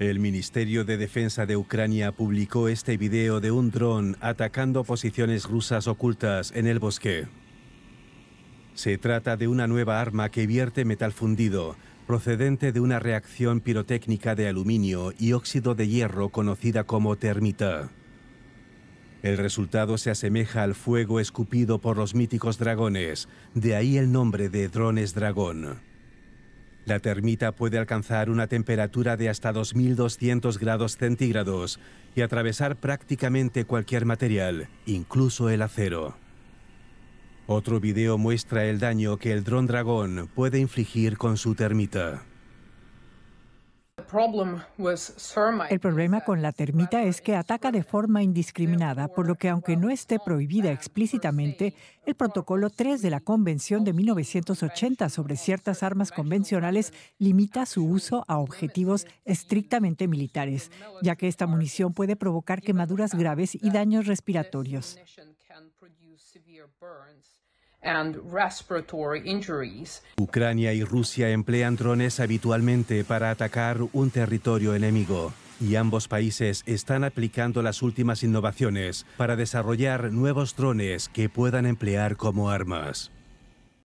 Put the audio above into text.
El Ministerio de Defensa de Ucrania publicó este video de un dron atacando posiciones rusas ocultas en el bosque. Se trata de una nueva arma que vierte metal fundido, procedente de una reacción pirotécnica de aluminio y óxido de hierro conocida como termita. El resultado se asemeja al fuego escupido por los míticos dragones, de ahí el nombre de drones dragón. La termita puede alcanzar una temperatura de hasta 2.200 grados centígrados y atravesar prácticamente cualquier material, incluso el acero. Otro video muestra el daño que el dron dragón puede infligir con su termita. El problema con la termita es que ataca de forma indiscriminada, por lo que aunque no esté prohibida explícitamente, el protocolo 3 de la Convención de 1980 sobre ciertas armas convencionales limita su uso a objetivos estrictamente militares, ya que esta munición puede provocar quemaduras graves y daños respiratorios. And respiratory injuries. Ucrania y Rusia emplean drones habitualmente para atacar un territorio enemigo. Y ambos países están aplicando las últimas innovaciones para desarrollar nuevos drones que puedan emplear como armas.